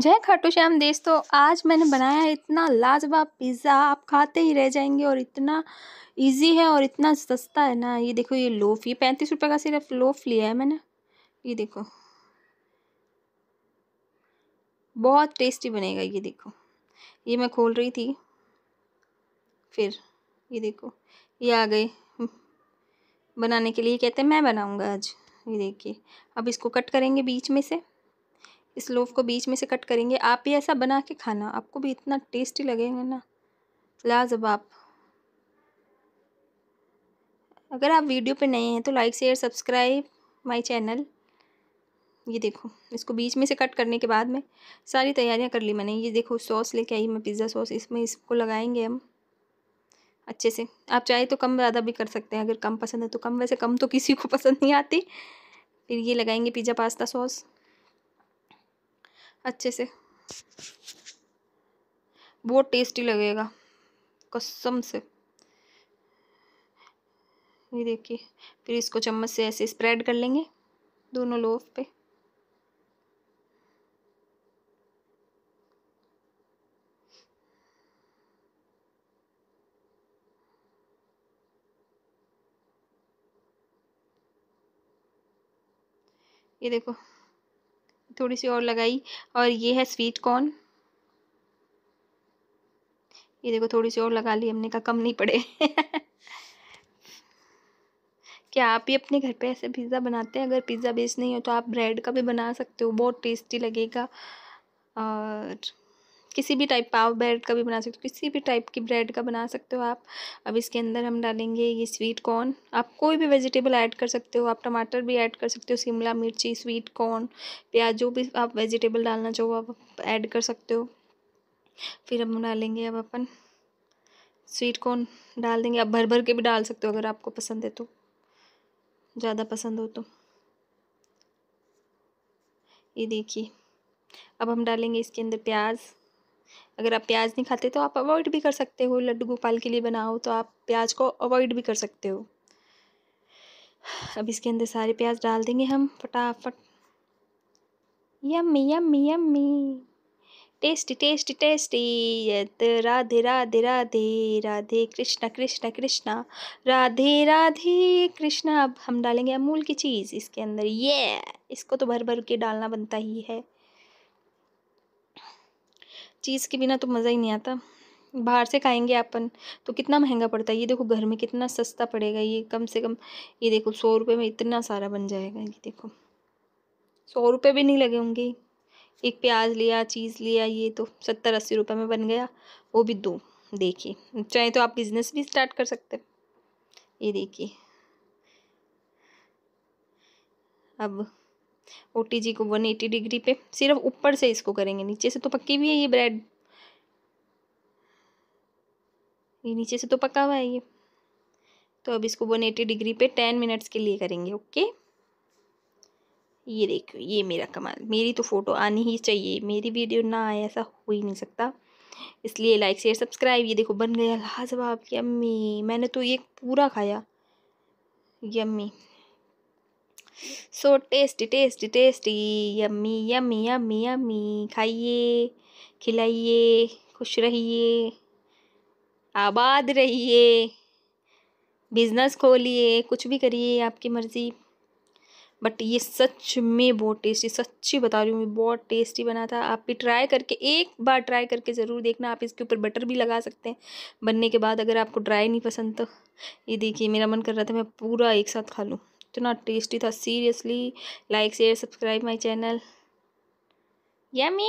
जय खाटू श्याम देश तो आज मैंने बनाया है इतना लाजवाब पिज़्ज़ा आप खाते ही रह जाएंगे और इतना इजी है और इतना सस्ता है ना ये देखो ये लोफ ये पैंतीस रुपये का सिर्फ लोफ लिया है मैंने ये देखो बहुत टेस्टी बनेगा ये देखो ये मैं खोल रही थी फिर ये देखो ये आ गए बनाने के लिए कहते हैं मैं बनाऊँगा आज ये देखिए अब इसको कट करेंगे बीच में से इस लोफ को बीच में से कट करेंगे आप भी ऐसा बना के खाना आपको भी इतना टेस्टी लगेगा ना लाजवाब अगर आप वीडियो पे नए हैं तो like share subscribe my channel ये देखो इसको बीच में से कट करने के बाद में सारी तैयारियां कर ली मैंने ये देखो सॉस लेके आई मैं पिज़्ज़ा सॉस इसमें इसको लगाएंगे हम अच्छे से आप चाहे तो कम ज़्यादा भी कर सकते हैं अगर कम पसंद है तो कम वैसे कम तो किसी को पसंद नहीं आती फिर ये लगाएंगे पिज़्ज़ा पास्ता सॉस अच्छे से बहुत टेस्टी लगेगा कसम से ये देखिए फिर इसको चम्मच से ऐसे स्प्रेड कर लेंगे दोनों लोफ पे ये देखो थोड़ी सी और लगाई और ये है स्वीट कॉर्न ये देखो थोड़ी सी और लगा ली हमने कहा कम नहीं पड़े क्या आप ही अपने घर पे ऐसे पिज़्ज़ा बनाते हैं अगर पिज़्ज़ा बेस नहीं हो तो आप ब्रेड का भी बना सकते हो बहुत टेस्टी लगेगा और किसी भी टाइप पाव ब्रेड का भी बना सकते हो किसी भी टाइप की ब्रेड का बना सकते हो आप अब इसके अंदर हम डालेंगे ये स्वीट कॉर्न आप कोई भी वेजिटेबल ऐड कर सकते हो आप टमाटर भी ऐड कर सकते हो शिमला मिर्ची स्वीट कॉर्न प्याज जो भी आप वेजिटेबल डालना चाहो आप ऐड कर सकते हो फिर हम डालेंगे अब अपन स्वीट कॉर्न डाल देंगे आप भर भर के भी डाल सकते हो अगर आपको पसंद है तो ज़्यादा पसंद हो तो ये देखिए अब हम डालेंगे इसके अंदर प्याज अगर आप प्याज नहीं खाते तो आप अवॉइड भी कर सकते हो लड्डू गोपाल के लिए बनाओ तो आप प्याज को अवॉइड भी कर सकते हो अब इसके अंदर सारे प्याज डाल देंगे हम फटाफट yummy yummy yummy tasty tasty tasty Radhe Radhe Radhe Radhe Krishna Krishna Krishna Radhe Radhe Krishna अब हम डालेंगे अमूल की चीज़ इसके अंदर ये इसको तो भर भर के डालना बनता ही है चीज़ के बिना तो मज़ा ही नहीं आता बाहर से खाएंगे अपन तो कितना महंगा पड़ता है ये देखो घर में कितना सस्ता पड़ेगा ये कम से कम ये देखो सौ रुपये में इतना सारा बन जाएगा ये देखो सौ रुपये भी नहीं लगे होंगे एक प्याज लिया चीज़ लिया ये तो सत्तर अस्सी रुपये में बन गया वो भी दो देखिए चाहे तो आप बिज़नेस भी स्टार्ट कर सकते ये देखिए अब ओ को वन एटी डिग्री पे सिर्फ ऊपर से इसको करेंगे नीचे से तो पक्की भी है ये ब्रेड ये नीचे से तो पका हुआ है ये तो अब इसको वन एटी डिग्री पे टेन मिनट्स के लिए करेंगे ओके ये देखो ये मेरा कमाल मेरी तो फ़ोटो आनी ही चाहिए मेरी वीडियो ना आए ऐसा हो ही नहीं सकता इसलिए लाइक शेयर सब्सक्राइब ये देखो बन गया लाजवाब यम्मी मैंने तो ये पूरा खाया yummy so tasty tasty tasty yummy yummy yummy yummy खाइए खिलाइए खुश रहिए आबाद रहिए बिज़नेस खोलिए कुछ भी करिए आपकी मर्ज़ी बट ये सच में बहुत टेस्टी सच्ची बता रही हूँ बहुत टेस्टी बना था आप भी ट्राई करके एक बार ट्राई करके ज़रूर देखना आप इसके ऊपर बटर भी लगा सकते हैं बनने के बाद अगर आपको ड्राई नहीं पसंद तो ये देखिए मेरा मन कर रहा था मैं पूरा एक साथ खा लूँ इतना टेस्टी था seriously like share subscribe my channel yummy